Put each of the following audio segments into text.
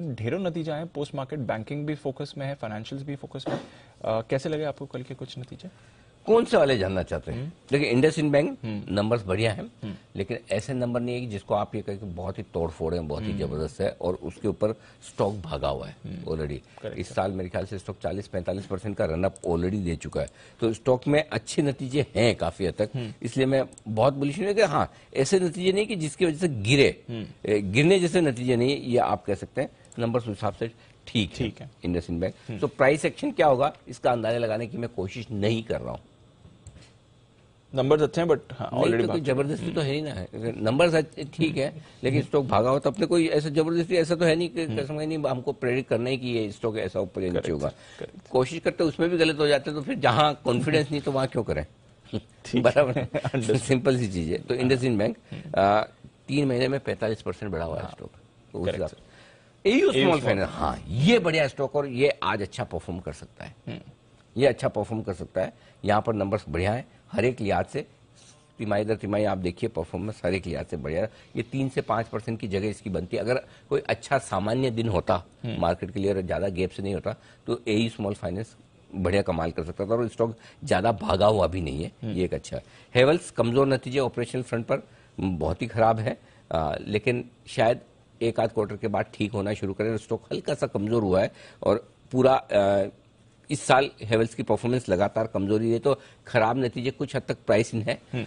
ढेरों नतीजा है पोस्ट मार्केट बैंकिंग भी फोकस में है फाइनेंशियल भी फोकस में आ, कैसे लगे आपको कल के कुछ नतीजे कौन से वाले जानना चाहते हैं हम्म। देखिए इंडस इंड बैंक नंबर्स बढ़िया हैं हम्म। लेकिन ऐसे नंबर नहीं है कि जिसको आप ये कहें कि बहुत ही तोड़फोड़ है बहुत ही हम्म। जबरदस्त है और उसके ऊपर स्टॉक भागा हुआ है ऑलरेडी इस साल मेरे ख्याल से स्टॉक 40-45 परसेंट का रनअप ऑलरेडी दे चुका है तो स्टॉक में अच्छे नतीजे हैं काफी हद तक इसलिए मैं बहुत बुलिश नहीं हाँ ऐसे नतीजे नहीं कि जिसकी वजह से गिरे गिरने जैसे नतीजे नहीं ये आप कह सकते हैं नंबर उस हिसाब से ठीक ठीक है इंडस इन बैंक तो प्राइस एक्शन क्या होगा इसका अंदाजा लगाने की मैं कोशिश नहीं कर रहा हूँ नंबर्स अच्छे हैं बट ऑलरेडी तो जबरदस्ती तो है ही ना हम्म। नंबर्स ठीक है लेकिन स्टॉक भागा हो तो अपने कोई ऐसा जबरदस्ती ऐसा तो है नहीं हम्म। कोशिश करते उसमें भी गलत हो जाते तो फिर जहाँ कॉन्फिडेंस नहीं तो वहाँ क्यों करें बराबर सिंपल सी चीज है तो हाँ। इंडसिंड बैंक हम्म। तीन महीने में पैंतालीस परसेंट बढ़ा हुआ है हाँ। तो स्टॉक एयू स्मॉल फाइनेंस हाँ ये बढ़िया स्टॉक और ये आज अच्छा परफॉर्म कर सकता है हम्म। ये अच्छा परफॉर्म कर सकता है यहाँ पर नंबर्स बढ़िया है हर एक लिहाज से तिमाही दर तिमाही आप देखिए परफॉर्मेंस हर एक लिहाज से बढ़िया ये तीन से पांच परसेंट की जगह इसकी बनती है अगर कोई अच्छा सामान्य दिन होता मार्केट हम्म। के लिए ज्यादा गैप से नहीं होता तो ए स्मॉल फाइनेंस बढ़िया कमाल कर सकता था और स्टॉक ज्यादा भागा हुआ भी नहीं है हम्म। ये एक अच्छा है हेवल्स कमजोर नतीजे ऑपरेशन फ्रंट पर बहुत ही खराब है आ, लेकिन शायद एक आध क्वार्टर के बाद ठीक होना शुरू करें स्टॉक हल्का सा कमजोर हुआ है और पूरा इस साल हेवल्स की परफॉर्मेंस लगातार कमजोरी है तो खराब नतीजे कुछ हद तक प्राइस इन है हम्म।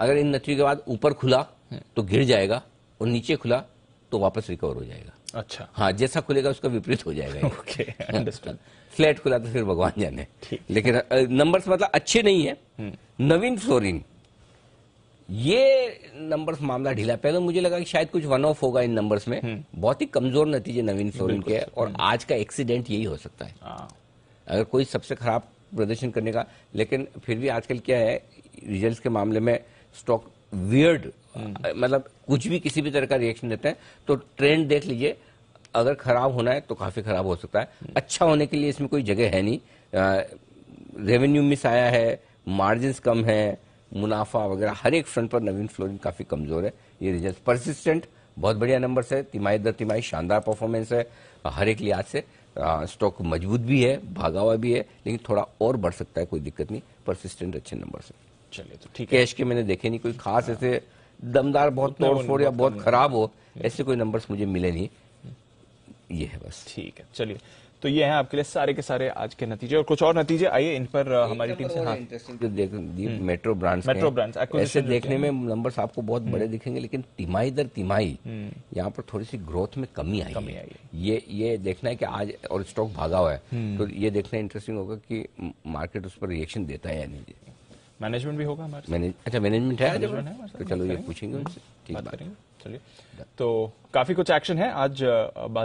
अगर इन नतीजे के बाद ऊपर खुला हम्म। तो गिर जाएगा और नीचे खुला तो वापस रिकवर हो जाएगा अच्छा हाँ जैसा खुलेगा उसका विपरीत हो जाएगा ओके फ्लैट खुला तो फिर भगवान जाने लेकिन नंबर्स मतलब अच्छे नहीं है हम्म। नवीन फ्लोरिन ये नंबर्स मामला ढीला पहले मुझे लगा कि शायद कुछ वन ऑफ होगा इन नंबर्स में हम्म। बहुत ही कमजोर नतीजे नवीन सोरेन के और हम्म। आज का एक्सीडेंट यही हो सकता है हाँ। अगर कोई सबसे खराब प्रदर्शन करने का लेकिन फिर भी आजकल क्या है रिजल्ट्स के मामले में स्टॉक हम्म। वियर्ड मतलब कुछ भी किसी भी तरह का रिएक्शन देते हैं तो ट्रेंड देख लीजिए अगर खराब होना है तो काफी खराब हो सकता है अच्छा होने के लिए इसमें कोई जगह है नहीं रेवेन्यू मिस आया है मार्जिन कम है मुनाफा वगैरह हर एक फ्रंट पर नवीन फ्लोरिन काफी कमजोर है ये रिजल्ट परसिस्टेंट बहुत बढ़िया नंबर है तिमाही दर तिमाही शानदार परफॉर्मेंस है हर एक लिहाज से स्टॉक मजबूत भी है भागा हुआ भी है लेकिन थोड़ा और बढ़ सकता है कोई दिक्कत नहीं परसिस्टेंट अच्छे नंबर से चलिए तो ठीक है कैश के मैंने देखे नहीं कोई खास हाँ। ऐसे दमदार बहुत फोड़ या बहुत खराब हो ऐसे कोई नंबर्स मुझे मिले नहीं ये है बस ठीक है चलिए तो ये है आपके लिए सारे के सारे आज के नतीजे और कुछ और नतीजे आइए इन पर हमारी टीम से हाँ देख मेट्रो ब्रांड्स मेट्रो ब्रांड्स ऐसे देखने में नंबर्स आपको बहुत हम्म। बड़े दिखेंगे लेकिन तिमाही दर तिमाही हम्म। यहाँ पर थोड़ी सी ग्रोथ में कमी आई कमी आई ये ये देखना है कि आज और स्टॉक भागा हुआ है हम्म। तो ये देखना इंटरेस्टिंग होगा कि मार्केट उस पर रिएक्शन देता है या नहीं मैनेजमेंट भी होगा हमारे अच्छा मैनेजमेंट है तो चलो ये पूछेंगे उनसे ठीक बात चलिए तो काफी कुछ एक्शन है आज